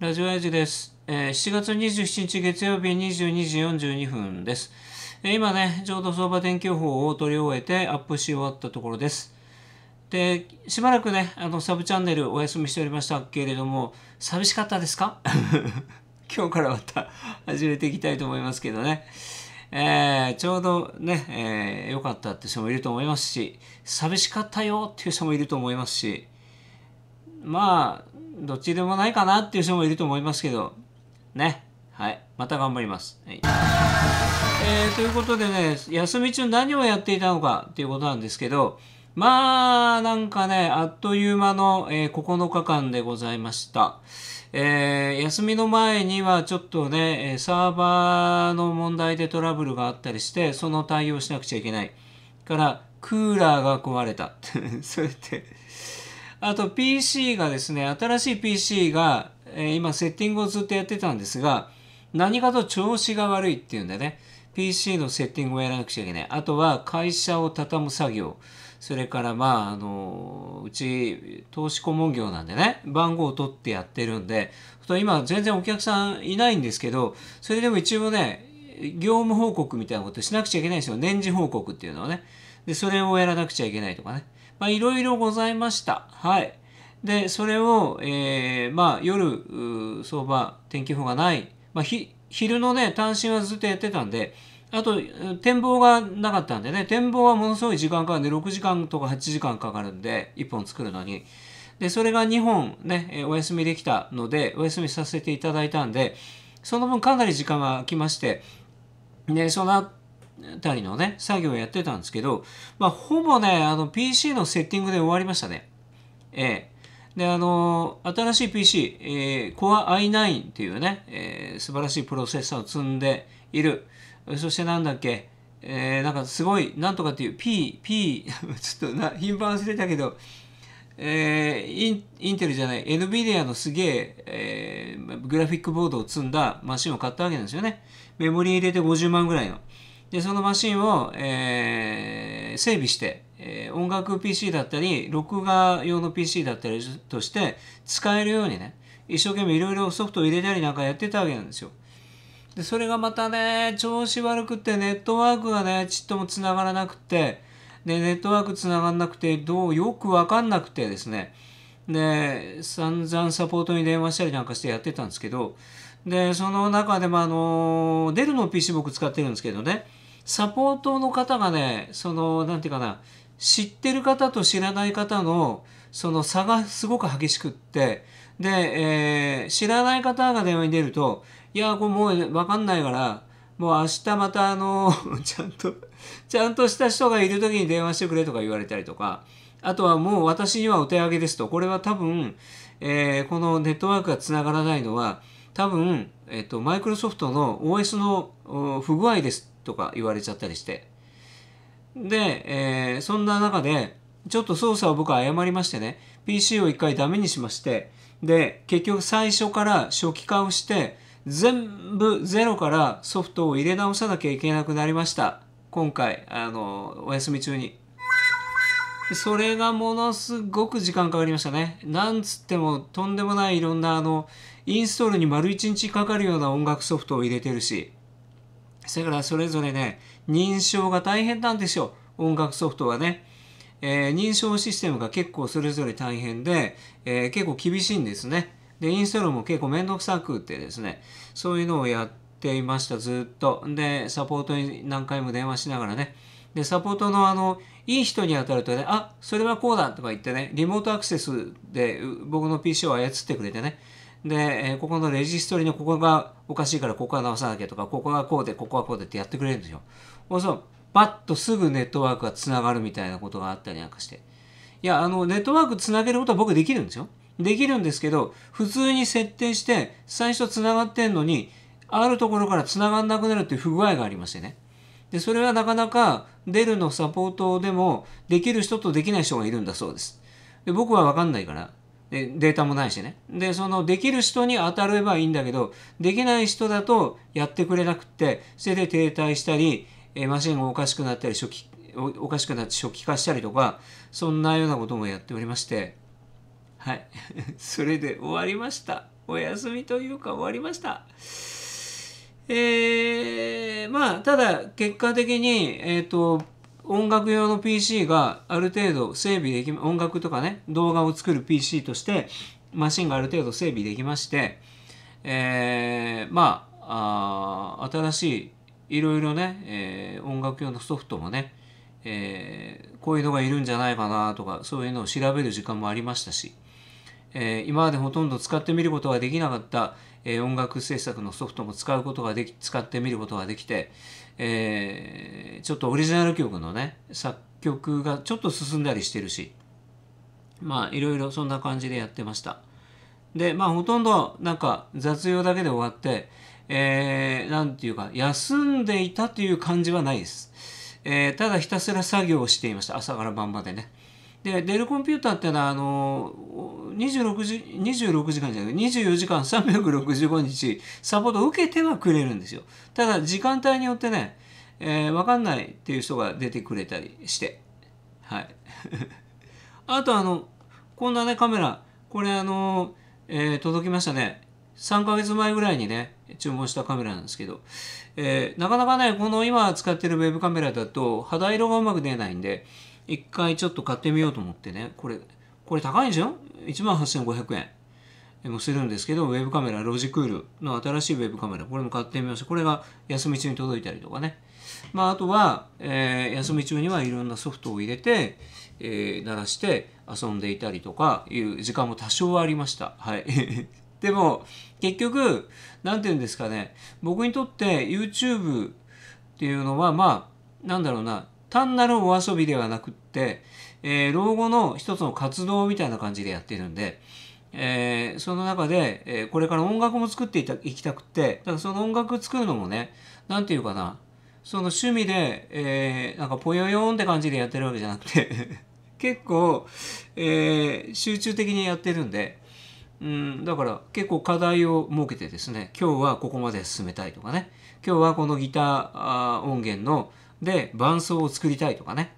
ラジオエイジです、え7月27日月曜日22時42分です、今ねちょうど相場天気予報を取り終えてアップし終わったところですでしばらくねあのサブチャンネルお休みしておりましたけれども寂しかったですか 今日からまた始めていきたいと思いますけどねえー、ちょうどね、えー、よかったって人もいると思いますし、寂しかったよっていう人もいると思いますし、まあ、どっちでもないかなっていう人もいると思いますけど、ね。はい。また頑張ります。はい。えー、ということでね、休み中何をやっていたのかっていうことなんですけど、まあ、なんかね、あっという間の、えー、9日間でございました。えー、休みの前にはちょっとね、サーバーの問題でトラブルがあったりして、その対応しなくちゃいけない。から、クーラーが壊れた。それってあと PC がですね、新しい PC が、えー、今セッティングをずっとやってたんですが、何かと調子が悪いっていうんでね、PC のセッティングをやらなくちゃいけない。あとは会社を畳む作業。それからまあ、あの、うち投資顧問業なんでね、番号を取ってやってるんで、今全然お客さんいないんですけど、それでも一応ね、業務報告みたいなことしなくちゃいけないんですよ。年次報告っていうのはね。で、それをやらなくちゃいけないとかね。まあ、いろいろございました。はい。で、それを、えー、まあ、夜、相場、天気予報がない。まあ、昼のね、単身はずっとやってたんで、あと、展望がなかったんでね、展望はものすごい時間かかるんで、6時間とか8時間かかるんで、1本作るのに。で、それが2本ね、お休みできたので、お休みさせていただいたんで、その分かなり時間が来まして、ね、その後、たりのね、作業をやってたんですけど、まあ、ほぼね、あの、PC のセッティングで終わりましたね。ええー。で、あのー、新しい PC、えー、Core i9 っていうね、えー、素晴らしいプロセッサーを積んでいる。そしてなんだっけ、えー、なんかすごい、なんとかっていう、P、P、ちょっとな、頻繁忘れたけど、えー、インインテルじゃない、NVIDIA のすげええー、グラフィックボードを積んだマシンを買ったわけなんですよね。メモリ入れて50万ぐらいの。で、そのマシンを、えー、整備して、えー、音楽 PC だったり、録画用の PC だったりとして使えるようにね、一生懸命いろいろソフトを入れたりなんかやってたわけなんですよ。で、それがまたね、調子悪くて、ネットワークがね、ちっとも繋がらなくて、で、ネットワーク繋がんなくて、どう、よくわかんなくてですね、で、散々サポートに電話したりなんかしてやってたんですけど、でその中でもあのデルの PC 僕使ってるんですけどねサポートの方がねその何て言うかな知ってる方と知らない方のその差がすごく激しくってで、えー、知らない方が電話に出るといやこれもう分かんないからもう明日またあの ちゃんとちゃんとした人がいる時に電話してくれとか言われたりとかあとはもう私にはお手上げですとこれは多分、えー、このネットワークがつながらないのは多分、えっと、マイクロソフトの OS の不具合ですとか言われちゃったりして。で、えー、そんな中で、ちょっと操作を僕は誤りましてね、PC を一回ダメにしまして、で、結局最初から初期化をして、全部ゼロからソフトを入れ直さなきゃいけなくなりました。今回、あの、お休み中に。それがものすごく時間かかりましたね。なんつってもとんでもないいろんなあの、インストールに丸1日かかるような音楽ソフトを入れてるし、それからそれぞれね、認証が大変なんですよ。音楽ソフトはね。えー、認証システムが結構それぞれ大変で、えー、結構厳しいんですね。で、インストールも結構めんどくさくってですね、そういうのをやっていました、ずっと。で、サポートに何回も電話しながらね。で、サポートのあの、いい人に当たるとね、あ、それはこうだとか言ってね、リモートアクセスで僕の PC を操ってくれてね、で、えここのレジストリのここがおかしいからここは直さなきゃとか、ここがこうで、ここはこうでってやってくれるんですよ。そうそう、パッとすぐネットワークがつながるみたいなことがあったりなんかして。いや、あの、ネットワークつなげることは僕できるんですよ。できるんですけど、普通に設定して、最初つながってんのに、あるところからつながんなくなるっていう不具合がありましてね。で、それはなかなか、デルのサポートでも、できる人とできない人がいるんだそうです。で僕はわかんないから、データもないしね。で、そのできる人に当たればいいんだけど、できない人だとやってくれなくって、それで停滞したり、マシンがおかしくなったり、初期、おかしくなって初期化したりとか、そんなようなこともやっておりまして、はい。それで終わりました。お休みというか終わりました。えー、まあ、ただ、結果的に、えっ、ー、と、音楽用の PC がある程度整備でき、音楽とかね、動画を作る PC として、マシンがある程度整備できまして、えー、まあ新しいいろいろね、えー、音楽用のソフトもね、えー、こういうのがいるんじゃないかなとか、そういうのを調べる時間もありましたし、え今までほとんど使ってみることができなかった、え音楽制作のソフトも使うことができ、使ってみることができて、えー、ちょっとオリジナル曲のね作曲がちょっと進んだりしてるしまあいろいろそんな感じでやってましたでまあほとんどなんか雑用だけで終わってえー、ていうか休んでいたという感じはないです、えー、ただひたすら作業をしていました朝から晩までねでデルコンピューターってのはあの26時 ,26 時間じゃなくて24時間365日サポートを受けてはくれるんですよただ時間帯によってね、えー、わかんないっていう人が出てくれたりしてはい あとあのこんなねカメラこれあの、えー、届きましたね3ヶ月前ぐらいにね注文したカメラなんですけど、えー、なかなかねこの今使ってるウェブカメラだと肌色がうまく出ないんで一回ちょっと買ってみようと思ってね、これ、これ高いんじゃん ?18,500 円。もするんですけど、ウェブカメラ、ロジクールの新しいウェブカメラ、これも買ってみました。これが休み中に届いたりとかね。まあ、あとは、えー、休み中にはいろんなソフトを入れて、えー、鳴らして遊んでいたりとかいう時間も多少はありました。はい。でも、結局、何て言うんですかね、僕にとって YouTube っていうのは、まあ、なんだろうな、単なるお遊びではなくって、えー、老後の一つの活動みたいな感じでやってるんで、えー、その中で、えー、これから音楽も作っていたきたくってだからその音楽作るのもね何て言うかなその趣味で、えー、なんかぽよよんって感じでやってるわけじゃなくて 結構、え集中的にやってるんで、うん、だから結構課題を設けてですね今日はここまで進めたいとかね今日はこのギター音源ので伴奏を作りたいとかね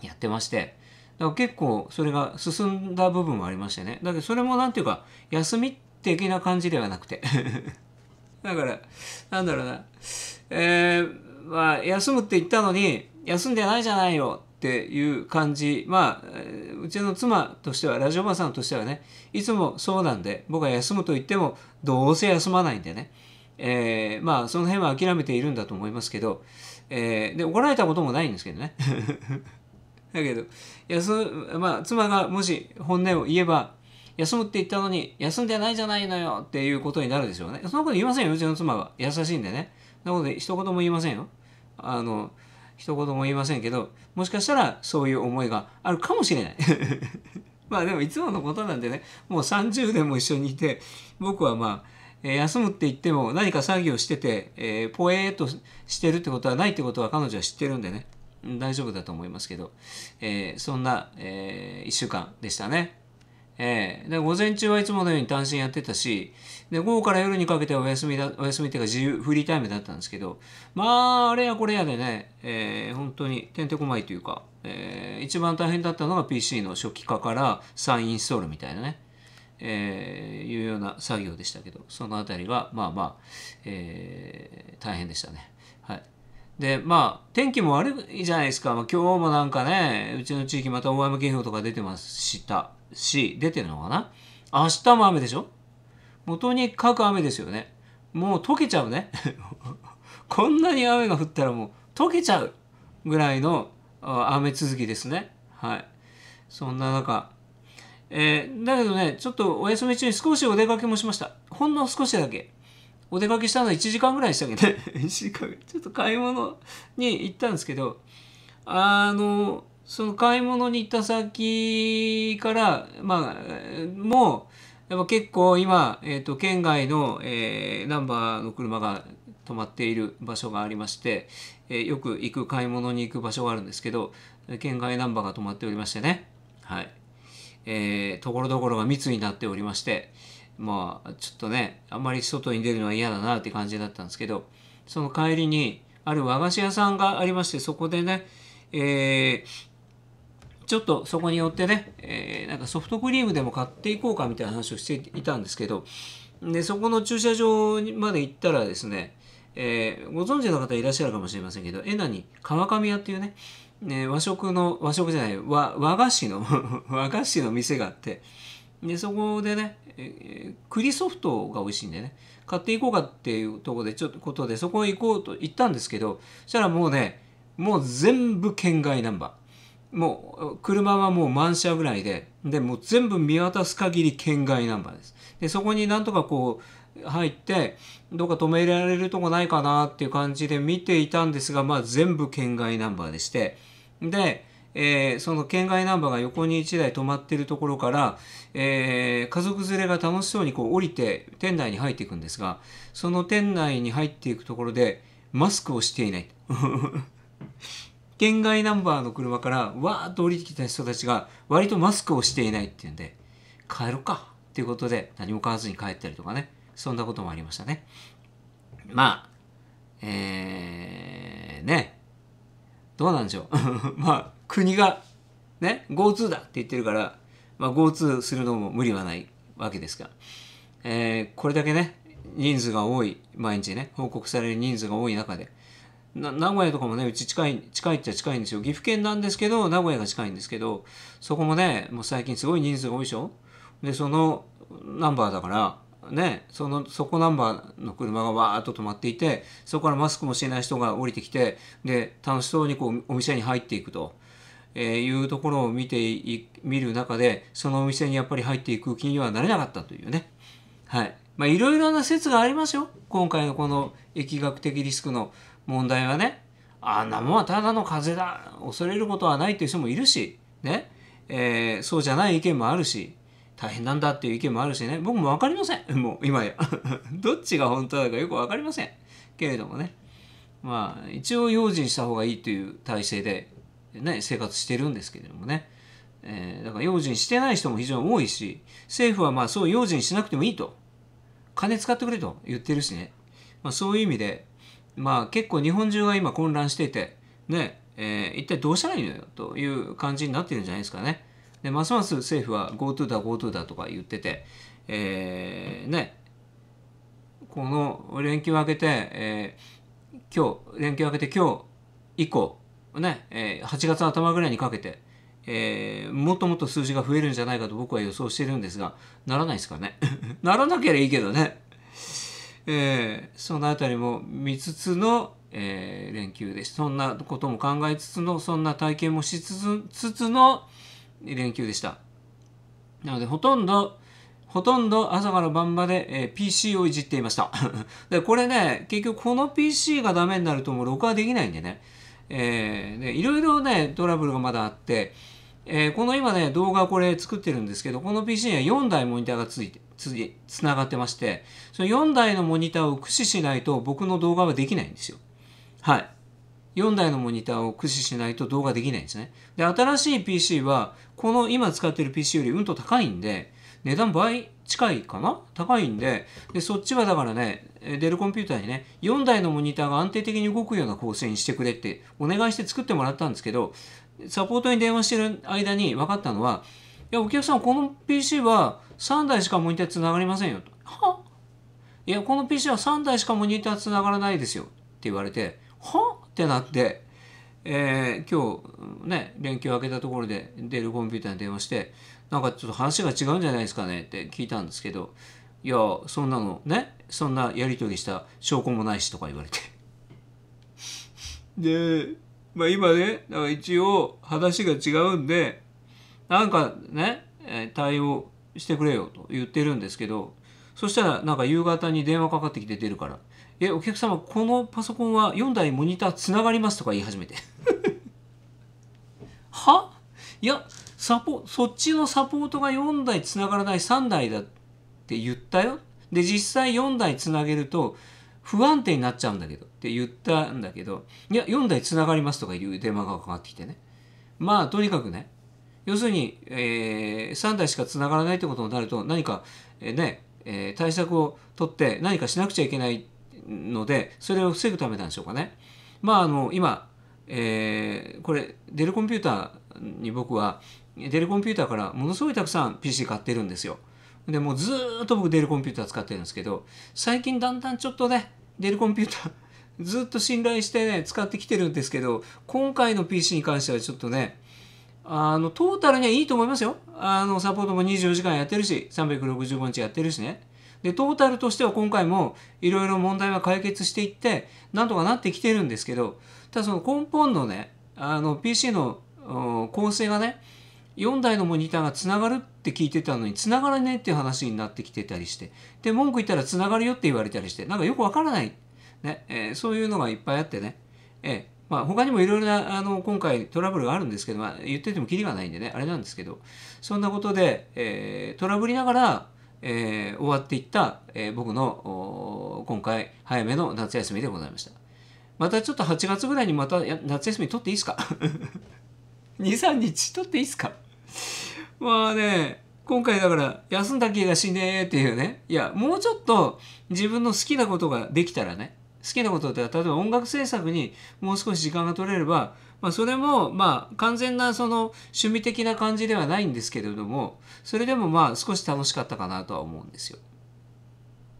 やってましてだから結構それが進んだ部分もありましてねだけどそれも何て言うか休み的な感じではなくて だからなんだろうなえー、まあ休むって言ったのに休んでないじゃないよっていう感じまあうちの妻としてはラジオマンさんとしてはねいつもそうなんで僕は休むと言ってもどうせ休まないんでね、えー、まあその辺は諦めているんだと思いますけどえー、で怒られたこともないんですけどね だけど休、まあ、妻がもし本音を言えば休むって言ったのに休んでないじゃないのよっていうことになるでしょうねそんなこと言いませんようちの妻は優しいんでねそんなこと一言も言いませんよあの一言も言いませんけどもしかしたらそういう思いがあるかもしれない まあでもいつものことなんでねもう30年も一緒にいて僕はまあえ休むって言っても何か作業してて、えー、ポエーっとしてるってことはないってことは彼女は知ってるんでね、大丈夫だと思いますけど、えー、そんな、えー、1週間でしたね。えー、で午前中はいつものように単身やってたしで午後から夜にかけてお休みだお休みっていうか自由フリータイムだったんですけどまああれやこれやでね、えー、本当にてんてこまいというか、えー、一番大変だったのが PC の初期化からサインインストールみたいなねえー、いうような作業でしたけど、そのあたりが、まあまあ、えー、大変でしたね。はい。で、まあ、天気も悪いじゃないですか。まあ、今日もなんかね、うちの地域また大雨警報とか出てましたし、出てるのかな明日も雨でしょもうとにかく雨ですよね。もう溶けちゃうね。こんなに雨が降ったらもう溶けちゃうぐらいの雨続きですね。はい。そんな中、えー、だけどね、ちょっとお休み中に少しお出かけもしました。ほんの少しだけ。お出かけしたのは1時間ぐらいでしたけどね。1 時間ちょっと買い物に行ったんですけど、あの、その買い物に行った先から、まあ、もう、やっぱ結構今、えっ、ー、と、県外の、えー、ナンバーの車が止まっている場所がありまして、えー、よく行く買い物に行く場所があるんですけど、県外ナンバーが止まっておりましてね。はい。えー、ところどころが密になっておりまして、まあ、ちょっとね、あんまり外に出るのは嫌だなって感じだったんですけど、その帰りに、ある和菓子屋さんがありまして、そこでね、えー、ちょっとそこによってね、えー、なんかソフトクリームでも買っていこうかみたいな話をしていたんですけど、で、そこの駐車場まで行ったらですね、えー、ご存知の方いらっしゃるかもしれませんけど、えなに川上屋っていうね、ね、和食の和食じゃない和和菓子の 和菓子の店があってでそこでね、え栗ソフトが美味しいんでね買っていこうかっていうとこでちょっとことでそこへ行こうと行ったんですけどそしたらもうねもう全部県外ナンバーもう車はもう満車ぐらいででもう全部見渡す限り県外ナンバーですでそこになんとかこう入ってどっか止められるとこないかなっていう感じで見ていたんですがまあ全部県外ナンバーでしてで、えー、その県外ナンバーが横に1台止まってるところから、えー、家族連れが楽しそうにこう降りて店内に入っていくんですがその店内に入っていくところでマスクをしていない 県外ナンバーの車からわーっと降りてきた人たちが割とマスクをしていないっていうんで帰ろうかっていうことで何も買わずに帰ったりとかねそんなこともありましたねまあえー、ねどうなんでしょう まあ国がね GoTo だって言ってるから、まあ、GoTo するのも無理はないわけですが、えー、これだけね人数が多い毎日ね報告される人数が多い中で名古屋とかもねうち近い近いっちゃ近いんですよ岐阜県なんですけど名古屋が近いんですけどそこもねもう最近すごい人数が多いでしょでそのナンバーだからね、そのそこナンバーの車がわーっと止まっていてそこからマスクもしてない人が降りてきてで楽しそうにこうお店に入っていくと、えいうところを見てい見る中でそのお店にやっぱり入っていく気にはなれなかったというねはいまあいろいろな説がありますよ今回のこの疫学的リスクの問題はねあんなもんはただの風邪だ恐れることはないっていう人もいるしね、えー、そうじゃない意見もあるし大変なんだっていう意見もあるしね僕も分かりません もう今や どっちが本当だかよく分かりませんけれどもねまあ一応用心した方がいいという体制で、ね、生活してるんですけれどもね、えー、だから用心してない人も非常に多いし政府はまあそう用心しなくてもいいと金使ってくれと言ってるしね、まあ、そういう意味でまあ結構日本中が今混乱していてねえー、一体どうしたらいいのよという感じになってるんじゃないですかね。でますます政府は GoTo だ GoTo だとか言ってて、えー、ねこの連休明けて、えー、今日連休明けて今日以降ね、えー、8月頭ぐらいにかけて、えー、もっともっと数字が増えるんじゃないかと僕は予想してるんですがならないですかね ならなければいいけどね、えー、そのあたりも見つつの、えー、連休ですそんなことも考えつつのそんな体験もしつつつつの連休でした。なので、ほとんど、ほとんど朝から晩まで、えー、PC をいじっていました。で、これね、結局この PC がダメになるともう録画できないんでね。えー、で、いろいろね、トラブルがまだあって、えー、この今ね、動画これ作ってるんですけど、この PC には4台モニターがついて、つ、つながってまして、その4台のモニターを駆使しないと僕の動画はできないんですよ。はい。4台のモニターを駆使しないと動画できないんですね。で、新しい PC は、この今使ってる PC よりうんと高いんで、値段倍近いかな高いんでで、そっちはだからね、デルコンピューターにね、4台のモニターが安定的に動くような構成にしてくれってお願いして作ってもらったんですけど、サポートに電話してる間に分かったのは、いや、お客さん、この PC は3台しかモニターつながりませんよと。はいや、この PC は3台しかモニターつながらないですよって言われて、はってなって、えー、今日ね連休明けたところでデールコンピューターに電話してなんかちょっと話が違うんじゃないですかねって聞いたんですけどいやそんなのねそんなやり取りした証拠もないしとか言われてで、まあ、今ねだから一応話が違うんでなんかね対応してくれよと言ってるんですけどそしたらなんか夕方に電話かかってきて出るからえお客様このパソコンは4台モニターつながりますとか言い始めて はいやサポそっちのサポートが4台つながらない3台だって言ったよで実際4台つなげると不安定になっちゃうんだけどって言ったんだけどいや4台つながりますとかいう電話がかかってきてねまあとにかくね要するに、えー、3台しかつながらないってことになると何か、えー、ね、えー、対策を取って何かしなくちゃいけないのでそれを防ぐためなんでしょうかね。まああの今、えー、これデルコンピューターに僕はデルコンピューターからものすごいたくさん PC 買ってるんですよ。でもうずっと僕デルコンピューター使ってるんですけど最近だんだんちょっとねデルコンピューター ずっと信頼してね使ってきてるんですけど今回の PC に関してはちょっとねあのトータルにはいいと思いますよあのサポートも24時間やってるし365日やってるしねでトータルとしては今回もいろいろ問題は解決していってなんとかなってきてるんですけどただその根本のねあの PC の構成がね4台のモニターがつながるって聞いてたのにつながらねえっていう話になってきてたりしてで文句言ったらつながるよって言われたりしてなんかよくわからない、ねえー、そういうのがいっぱいあってね、えーまあ、他にもいろいろなあの今回トラブルがあるんですけど、まあ、言っててもキリがないんでねあれなんですけどそんなことで、えー、トラブりながらえー、終わっていった、えー、僕の今回早めの夏休みでございました。またちょっと8月ぐらいにまた夏休み取っていいですか ?23 日取っていいですかまあね今回だから休んだ気がしねえっていうねいやもうちょっと自分の好きなことができたらね好きなことって例えば音楽制作にもう少し時間が取れればまあ、それもまあ完全なその趣味的な感じではないんですけれどもそれでもまあ少し楽しかったかなとは思うんですよ。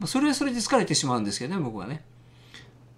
まあ、それはそれで疲れてしまうんですけどね僕はね。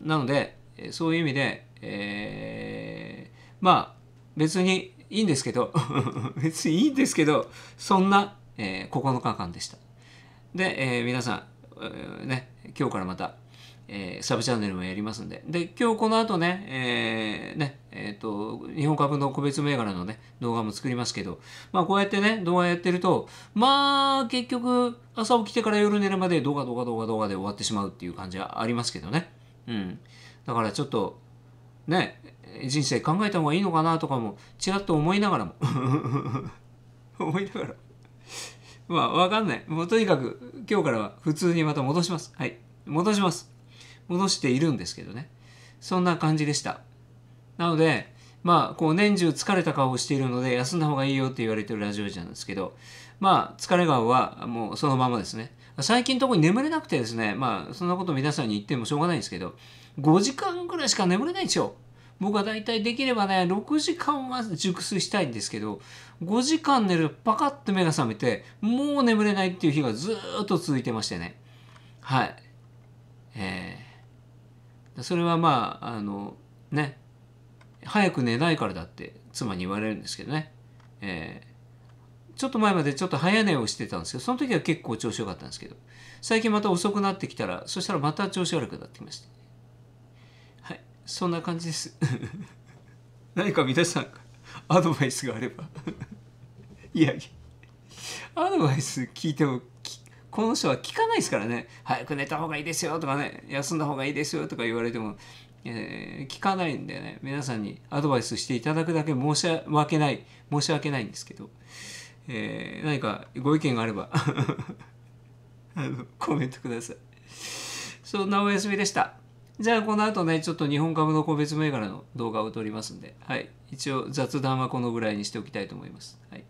なのでそういう意味で、えー、まあ別にいいんですけど 別にいいんですけどそんな、えー、9日間でした。で、えー、皆さん、えー、ね今日からまたえー、サブチャンネルもやりますんで。で、今日この後ね、えー、ね、えっ、ー、と、日本株の個別銘柄のね、動画も作りますけど、まあこうやってね、動画やってると、まあ結局、朝起きてから夜寝るまで動画動画動画動画で終わってしまうっていう感じはありますけどね。うん。だからちょっと、ね、人生考えた方がいいのかなとかも、ちらっと思いながらも 思いながらまあわかんない。もうとにかく、今日からは普通にまた戻します。はい。戻します。戻しているんですけどねそんな感じでしたなのでまあこう年中疲れた顔をしているので休んだ方がいいよって言われてるラジオ時なんですけどまあ疲れ顔はもうそのままですね最近特に眠れなくてですねまあそんなこと皆さんに言ってもしょうがないんですけど5時間ぐらいしか眠れないんですよ僕は大体できればね6時間は熟睡したいんですけど5時間寝るパカッと目が覚めてもう眠れないっていう日がずっと続いてましてねはいえーそれはまああのね早く寝ないからだって妻に言われるんですけどね、えー、ちょっと前までちょっと早寝をしてたんですけどその時は結構調子良かったんですけど最近また遅くなってきたらそしたらまた調子悪くなってきましたはいそんな感じです 何か皆さんアドバイスがあれば いやアドバイス聞いてもこの人は聞かないですからね早く寝た方がいいですよとかね休んだ方がいいですよとか言われても、えー、聞かないんでね皆さんにアドバイスしていただくだけ申し訳ない申し訳ないんですけど、えー、何かご意見があれば あのコメントくださいそんなお休みでしたじゃあこの後ね、ちょっと日本株の個別銘柄の動画を撮りますんで、はい。一応雑談はこのぐらいにしておきたいと思います。はい。